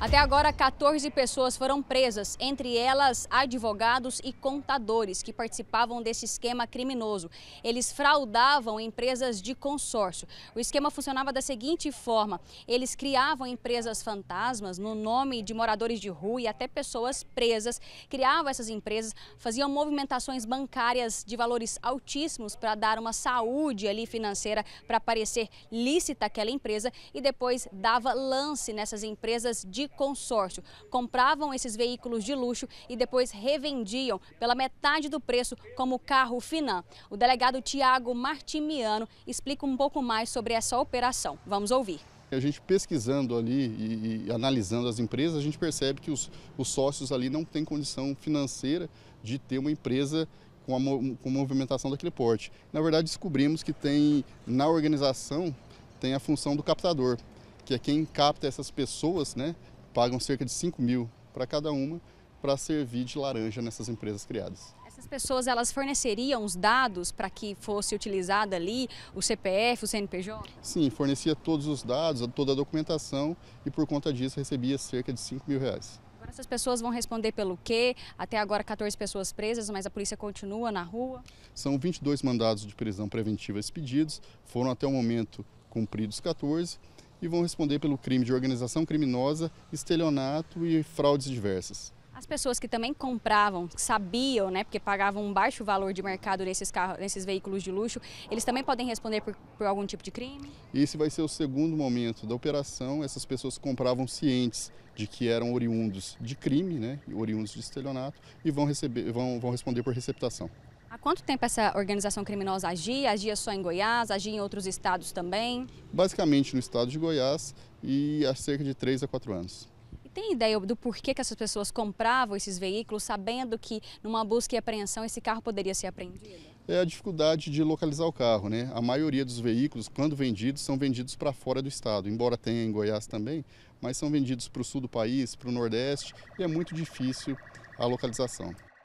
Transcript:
Até agora, 14 pessoas foram presas, entre elas advogados e contadores que participavam desse esquema criminoso. Eles fraudavam empresas de consórcio. O esquema funcionava da seguinte forma: eles criavam empresas fantasmas no nome de moradores de rua e até pessoas presas. Criavam essas empresas, faziam movimentações bancárias de valores altíssimos para dar uma saúde ali financeira para parecer lícita aquela empresa e depois dava lance nessas empresas de consórcio. Compravam esses veículos de luxo e depois revendiam pela metade do preço como carro finan. O delegado Tiago Martimiano explica um pouco mais sobre essa operação. Vamos ouvir. A gente pesquisando ali e, e, analisando as empresas, a gente percebe que os, os sócios ali não têm condição financeira de ter uma empresa com a, com a movimentação daquele porte. Na verdade, descobrimos que tem, na organização, tem a função do captador, que é quem capta essas pessoas né, pagam cerca de 5 mil para cada uma para servir de laranja nessas empresas criadas. Essas pessoas elas forneceriam os dados para que fosse utilizada ali o CPF, o CNPJ? Sim, fornecia todos os dados, toda a documentação e por conta disso recebia cerca de 5 mil reais. Agora essas pessoas vão responder pelo quê? Até agora 14 pessoas presas, mas a polícia continua na rua? São 22 mandados de prisão preventiva expedidos, foram até o momento cumpridos 14 e vão responder pelo crime de organização criminosa, estelionato e fraudes diversas. As pessoas que também compravam, que sabiam, né, porque pagavam um baixo valor de mercado nesses, carros, nesses veículos de luxo, eles também podem responder por, por algum tipo de crime? Esse vai ser o segundo momento da operação. Essas pessoas compravam cientes de que eram oriundos de crime, né, oriundos de estelionato, e vão, receber, vão, vão responder por receptação. Há quanto tempo essa organização criminosa agia? Agia só em Goiás? Agia em outros estados também? Basicamente no estado de Goiás e há cerca de 3 a 4 anos. E tem ideia do porquê que essas pessoas compravam esses veículos, sabendo que numa busca e apreensão esse carro poderia ser apreendido? É a dificuldade de localizar o carro, né? A maioria dos veículos, quando vendidos, são vendidos para fora do estado, embora tenha em Goiás também, mas são vendidos para o sul do país, para o nordeste, e é muito difícil a localização.